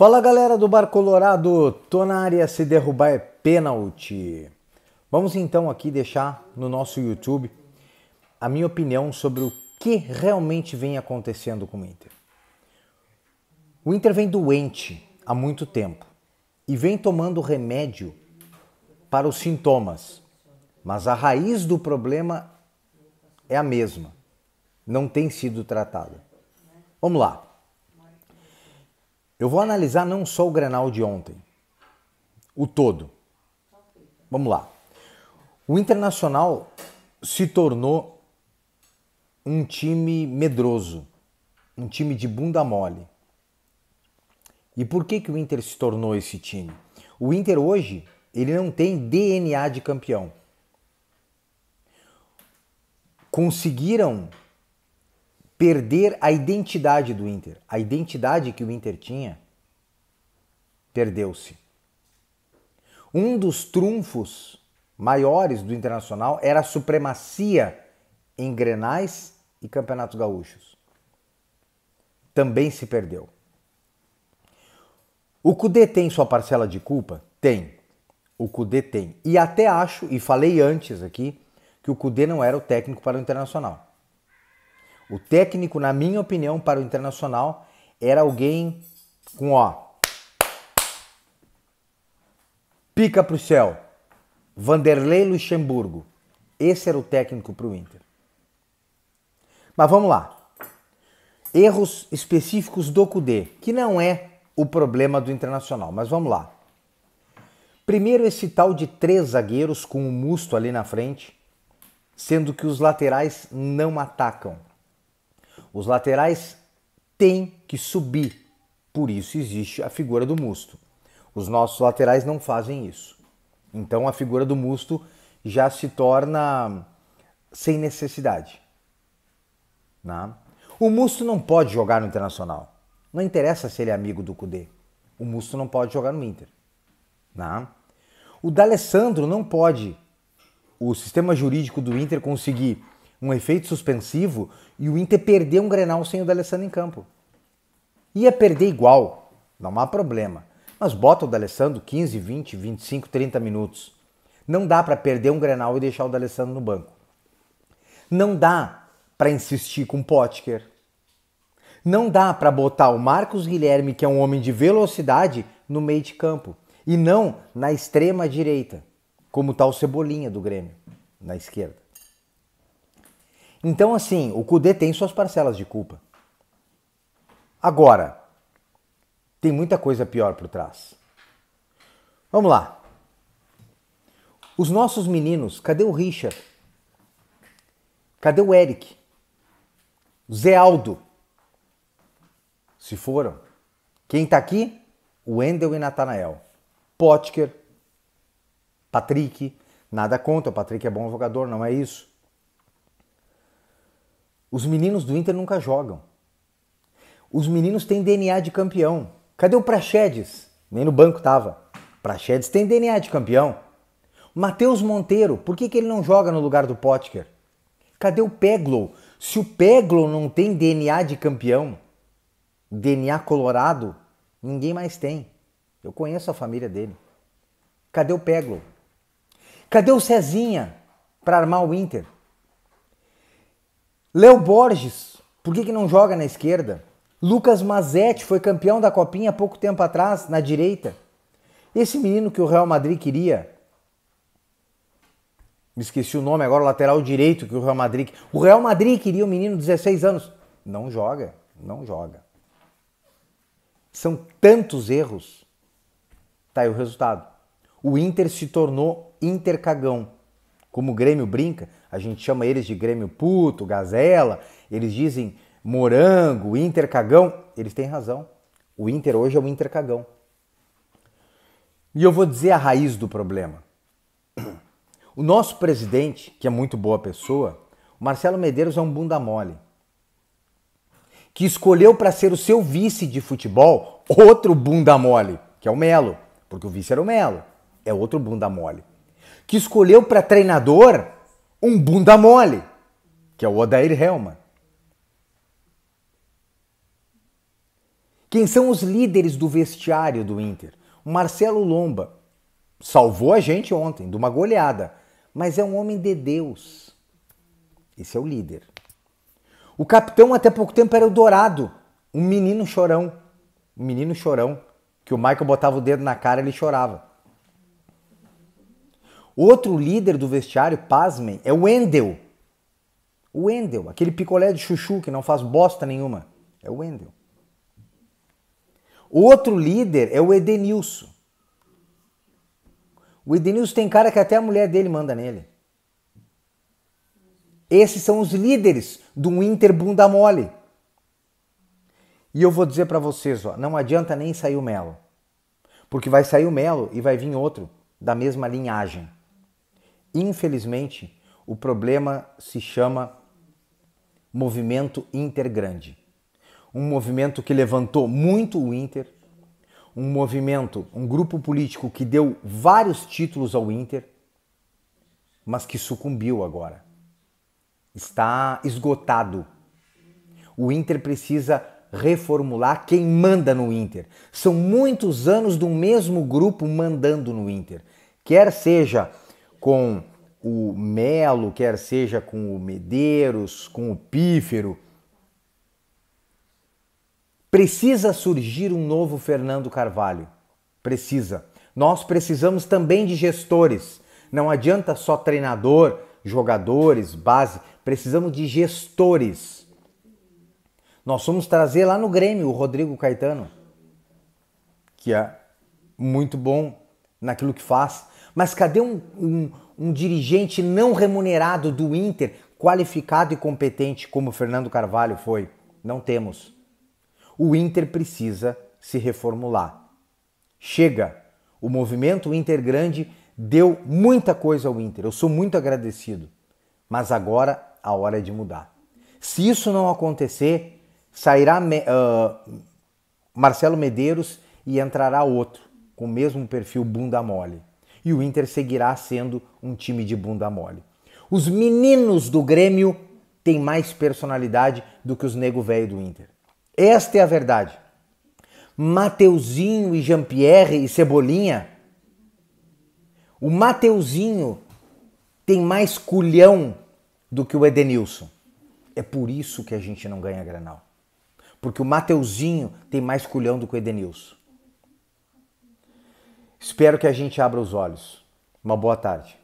Fala galera do Bar Colorado, tô na área se derrubar é pênalti. Vamos então aqui deixar no nosso YouTube a minha opinião sobre o que realmente vem acontecendo com o Inter. O Inter vem doente há muito tempo e vem tomando remédio para os sintomas, mas a raiz do problema é a mesma, não tem sido tratada. Vamos lá. Eu vou analisar não só o Grenal de ontem, o todo. Vamos lá. O Internacional se tornou um time medroso, um time de bunda mole. E por que, que o Inter se tornou esse time? O Inter hoje, ele não tem DNA de campeão. Conseguiram perder a identidade do Inter. A identidade que o Inter tinha perdeu-se. Um dos trunfos maiores do Internacional era a supremacia em Grenais e Campeonatos Gaúchos. Também se perdeu. O Cudê tem sua parcela de culpa? Tem. O Cudê tem. E até acho, e falei antes aqui, que o Cudê não era o técnico para o Internacional. O técnico, na minha opinião, para o Internacional era alguém com ó. Pica pro céu. Vanderlei Luxemburgo. Esse era o técnico para o Inter. Mas vamos lá. Erros específicos do Cudê, que não é o problema do Internacional, mas vamos lá. Primeiro, esse tal de três zagueiros com o um musto ali na frente, sendo que os laterais não atacam. Os laterais têm que subir, por isso existe a figura do musto. Os nossos laterais não fazem isso. Então a figura do musto já se torna sem necessidade. Né? O Musto não pode jogar no Internacional. Não interessa se ele é amigo do Kudê. O Musto não pode jogar no Inter. Né? O D'Alessandro não pode. O sistema jurídico do Inter conseguir um efeito suspensivo e o Inter perder um Grenal sem o D'Alessandro em campo. Ia perder igual, não há problema. Mas bota o D'Alessandro 15, 20, 25, 30 minutos. Não dá para perder um Grenal e deixar o D'Alessandro no banco. Não dá para insistir com o Potker. Não dá para botar o Marcos Guilherme, que é um homem de velocidade, no meio de campo e não na extrema direita, como está o Cebolinha do Grêmio, na esquerda. Então, assim, o Kudê tem suas parcelas de culpa. Agora, tem muita coisa pior por trás. Vamos lá. Os nossos meninos, cadê o Richard? Cadê o Eric? Zé Aldo? Se foram. Quem tá aqui? O Wendel e Natanael. Potker, Patrick, nada contra, o Patrick é bom jogador, não é isso. Os meninos do Inter nunca jogam. Os meninos têm DNA de campeão. Cadê o Praxedes? Nem no banco tava. Praxedes tem DNA de campeão. Matheus Monteiro, por que, que ele não joga no lugar do Potker? Cadê o Peglo? Se o Peglo não tem DNA de campeão, DNA colorado, ninguém mais tem. Eu conheço a família dele. Cadê o Peglo? Cadê o Cezinha para armar o Inter? Léo Borges, por que, que não joga na esquerda? Lucas Mazetti foi campeão da Copinha há pouco tempo atrás, na direita. Esse menino que o Real Madrid queria, me esqueci o nome agora, lateral direito que o Real Madrid. O Real Madrid queria um menino de 16 anos. Não joga, não joga. São tantos erros. Tá aí o resultado. O Inter se tornou intercagão. Como o Grêmio brinca, a gente chama eles de Grêmio puto, gazela, eles dizem morango, Inter cagão. Eles têm razão. O Inter hoje é o Inter cagão. E eu vou dizer a raiz do problema. O nosso presidente, que é muito boa pessoa, Marcelo Medeiros é um bunda mole. Que escolheu para ser o seu vice de futebol outro bunda mole, que é o Melo, porque o vice era o Melo. É outro bunda mole que escolheu para treinador um bunda mole, que é o Odair Helman. Quem são os líderes do vestiário do Inter? O Marcelo Lomba salvou a gente ontem de uma goleada, mas é um homem de Deus. Esse é o líder. O capitão até pouco tempo era o Dourado, um menino chorão. Um menino chorão, que o Michael botava o dedo na cara e ele chorava. Outro líder do vestiário, pasmem, é o Wendel. O Wendel, aquele picolé de chuchu que não faz bosta nenhuma. É o Wendel. Outro líder é o Edenilson. O Edenilson tem cara que até a mulher dele manda nele. Esses são os líderes do Inter bunda mole. E eu vou dizer para vocês, ó, não adianta nem sair o Melo. Porque vai sair o Melo e vai vir outro da mesma linhagem. Infelizmente, o problema se chama movimento intergrande. Um movimento que levantou muito o Inter, um movimento, um grupo político que deu vários títulos ao Inter, mas que sucumbiu agora. Está esgotado. O Inter precisa reformular quem manda no Inter. São muitos anos do mesmo grupo mandando no Inter. Quer seja com o Melo, quer seja com o Medeiros, com o Pífero, precisa surgir um novo Fernando Carvalho. Precisa. Nós precisamos também de gestores. Não adianta só treinador, jogadores, base. Precisamos de gestores. Nós vamos trazer lá no Grêmio o Rodrigo Caetano, que é muito bom naquilo que faz, mas cadê um, um, um dirigente não remunerado do Inter, qualificado e competente como Fernando Carvalho foi? Não temos. O Inter precisa se reformular. Chega! O movimento Inter Grande deu muita coisa ao Inter. Eu sou muito agradecido. Mas agora a hora é de mudar. Se isso não acontecer, sairá uh, Marcelo Medeiros e entrará outro, com o mesmo perfil bunda mole e o Inter seguirá sendo um time de bunda mole. Os meninos do Grêmio têm mais personalidade do que os nego velho do Inter. Esta é a verdade. Mateuzinho e Jean-Pierre e Cebolinha. O Mateuzinho tem mais culhão do que o Edenilson. É por isso que a gente não ganha Granal. Porque o Mateuzinho tem mais culhão do que o Edenilson. Espero que a gente abra os olhos. Uma boa tarde.